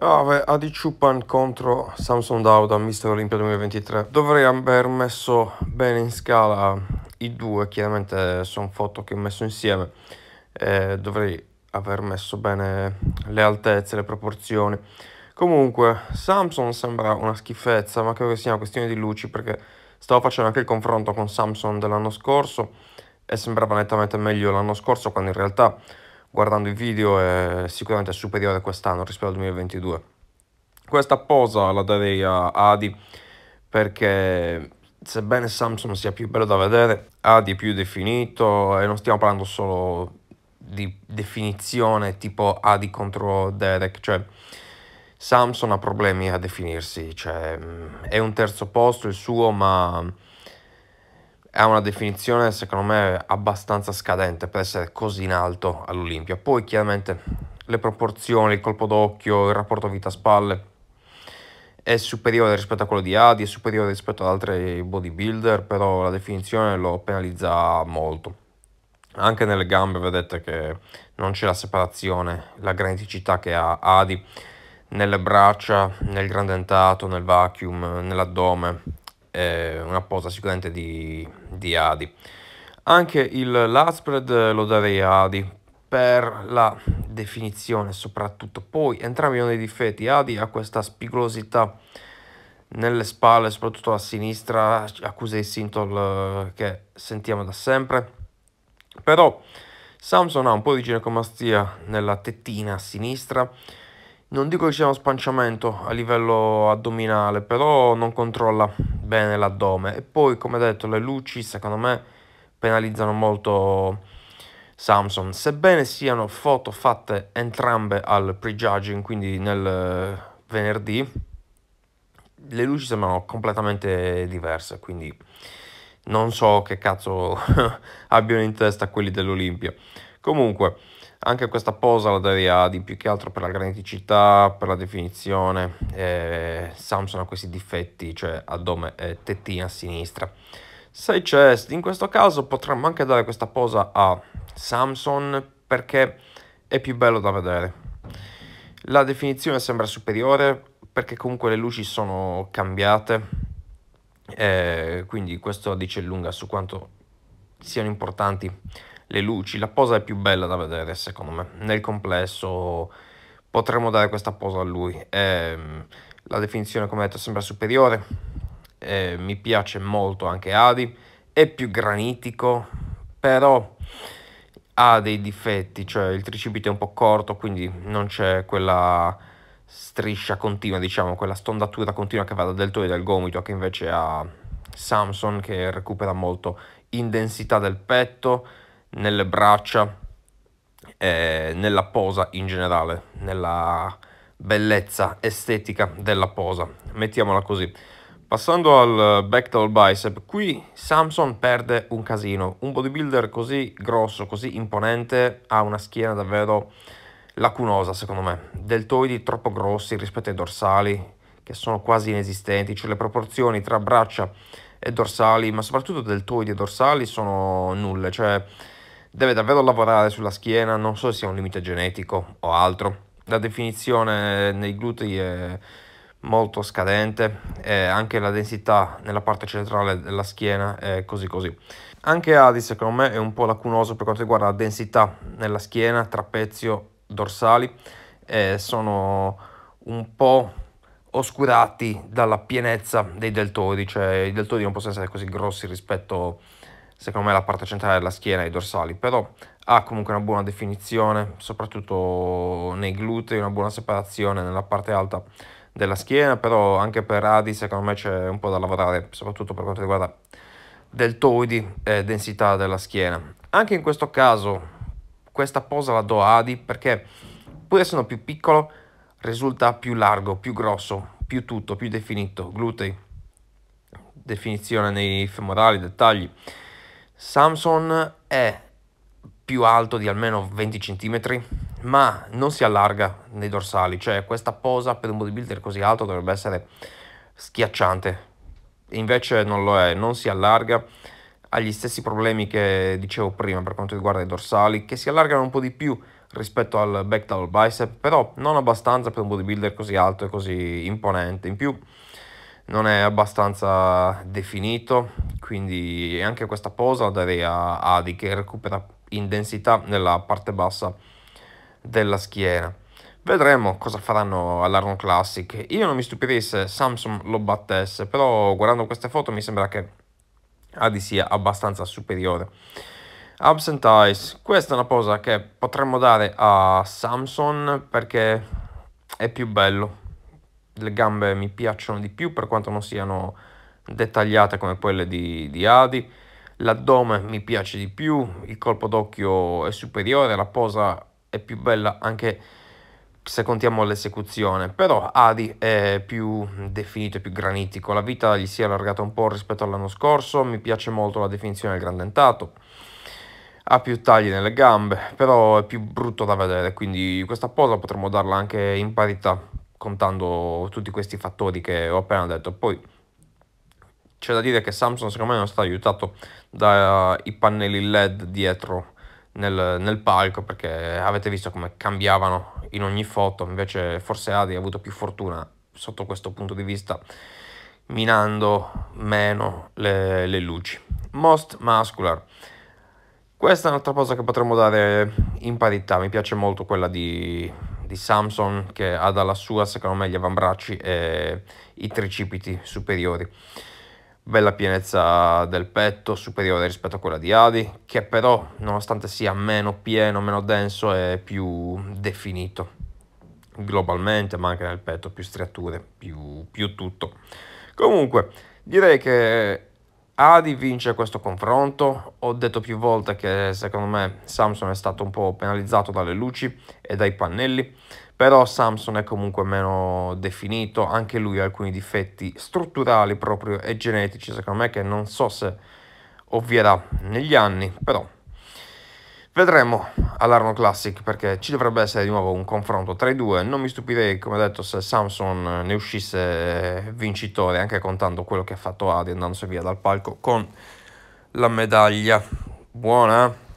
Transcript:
Ave ah, Chupan contro Samsung Dauda, mister Olimpia 2023. Dovrei aver messo bene in scala i due, chiaramente sono foto che ho messo insieme. Eh, dovrei aver messo bene le altezze, le proporzioni. Comunque, Samsung sembra una schifezza, ma credo che sia una questione di luci, perché stavo facendo anche il confronto con Samsung dell'anno scorso e sembrava nettamente meglio l'anno scorso, quando in realtà guardando i video è sicuramente superiore quest'anno rispetto al 2022. Questa posa la darei a Adi perché sebbene Samsung sia più bello da vedere, Adi è più definito e non stiamo parlando solo di definizione tipo Adi contro Derek, cioè Samsung ha problemi a definirsi, cioè, mm, è un terzo posto il suo ma ha una definizione secondo me abbastanza scadente per essere così in alto all'Olimpia. Poi chiaramente le proporzioni, il colpo d'occhio, il rapporto vita-spalle è superiore rispetto a quello di Adi, è superiore rispetto ad altri bodybuilder, però la definizione lo penalizza molto. Anche nelle gambe vedete che non c'è la separazione, la graniticità che ha Adi nelle braccia, nel grandentato, nel vacuum, nell'addome è eh, una posa sicuramente di, di Adi. Anche il Laspread eh, lo darei a Adi per la definizione soprattutto. Poi entrambi hanno dei difetti, Adi ha questa spigolosità nelle spalle, soprattutto a sinistra, accusa di Sintol eh, che sentiamo da sempre. Però Samson ha un po' di ginecomastia nella tettina a sinistra, non dico che sia uno spanciamento a livello addominale, però non controlla bene l'addome. E poi, come detto, le luci secondo me penalizzano molto Samsung, Sebbene siano foto fatte entrambe al pre-judging, quindi nel venerdì, le luci sembrano completamente diverse, quindi non so che cazzo abbiano in testa quelli dell'Olimpia. Comunque... Anche questa posa la darei Adi più che altro per la graniticità, per la definizione. Eh, Samsung ha questi difetti, cioè addome e eh, tettina a sinistra. 6 chest, cioè, in questo caso potremmo anche dare questa posa a Samsung perché è più bello da vedere. La definizione sembra superiore perché comunque le luci sono cambiate. Eh, quindi questo dice lunga su quanto siano importanti le luci, la posa è più bella da vedere secondo me, nel complesso potremmo dare questa posa a lui, eh, la definizione come detto sembra superiore, eh, mi piace molto anche Adi, è più granitico, però ha dei difetti, cioè il tricipite è un po' corto, quindi non c'è quella striscia continua, diciamo, quella stondatura continua che va dal deltoide dal gomito, che invece ha Samson che recupera molto in densità del petto, nelle braccia, e nella posa in generale, nella bellezza estetica della posa, mettiamola così. Passando al back backtail bicep, qui Samson perde un casino. Un bodybuilder così grosso, così imponente, ha una schiena davvero lacunosa secondo me. Deltoidi troppo grossi rispetto ai dorsali, che sono quasi inesistenti, cioè le proporzioni tra braccia e dorsali, ma soprattutto deltoidi e dorsali sono nulle, cioè deve davvero lavorare sulla schiena, non so se sia un limite genetico o altro. La definizione nei glutei è molto scadente e anche la densità nella parte centrale della schiena è così così. Anche Adi secondo me è un po' lacunoso per quanto riguarda la densità nella schiena, trapezio, dorsali eh, sono un po' oscurati dalla pienezza dei deltoidi, cioè i deltoidi non possono essere così grossi rispetto a secondo me la parte centrale della schiena e i dorsali, però ha comunque una buona definizione, soprattutto nei glutei, una buona separazione nella parte alta della schiena, però anche per Adi secondo me c'è un po' da lavorare, soprattutto per quanto riguarda deltoidi e densità della schiena. Anche in questo caso questa posa la do Adi perché pur essendo più piccolo risulta più largo, più grosso, più tutto, più definito, glutei, definizione nei femorali, dettagli. Samson è più alto di almeno 20 cm, ma non si allarga nei dorsali, cioè questa posa per un bodybuilder così alto dovrebbe essere schiacciante, invece non lo è, non si allarga, ha gli stessi problemi che dicevo prima per quanto riguarda i dorsali, che si allargano un po' di più rispetto al back double bicep, però non abbastanza per un bodybuilder così alto e così imponente, in più non è abbastanza definito, quindi anche questa posa darei a Adi che recupera intensità nella parte bassa della schiena. Vedremo cosa faranno all'Arno Classic. Io non mi stupirei se Samsung lo battesse, però guardando queste foto mi sembra che Adi sia abbastanza superiore. Absent Eyes, questa è una posa che potremmo dare a Samsung perché è più bello, le gambe mi piacciono di più per quanto non siano dettagliate come quelle di, di Adi, l'addome mi piace di più, il colpo d'occhio è superiore, la posa è più bella anche se contiamo l'esecuzione, però Adi è più definito, e più granitico, la vita gli si è allargata un po' rispetto all'anno scorso, mi piace molto la definizione del grandentato ha più tagli nelle gambe, però è più brutto da vedere, quindi questa posa potremmo darla anche in parità contando tutti questi fattori che ho appena detto. Poi c'è da dire che Samsung secondo me non è stato aiutato dai pannelli LED dietro nel, nel, palco perché avete visto come cambiavano in ogni foto, invece forse Adi ha avuto più fortuna sotto questo punto di vista minando meno le, le luci. Most Muscular. Questa è un'altra cosa che potremmo dare in parità, mi piace molto quella di di Samson che ha dalla sua secondo me gli avambracci e i tricipiti superiori bella pienezza del petto superiore rispetto a quella di Adi che però nonostante sia meno pieno meno denso è più definito globalmente ma anche nel petto più striature più, più tutto comunque direi che Adi vince questo confronto, ho detto più volte che secondo me Samsung è stato un po' penalizzato dalle luci e dai pannelli, però Samsung è comunque meno definito, anche lui ha alcuni difetti strutturali proprio e genetici secondo me che non so se ovvierà negli anni, però Vedremo all'Arno Classic perché ci dovrebbe essere di nuovo un confronto tra i due. Non mi stupirei, come detto, se Samson ne uscisse vincitore, anche contando quello che ha fatto Adi andandosi via dal palco con la medaglia. Buona!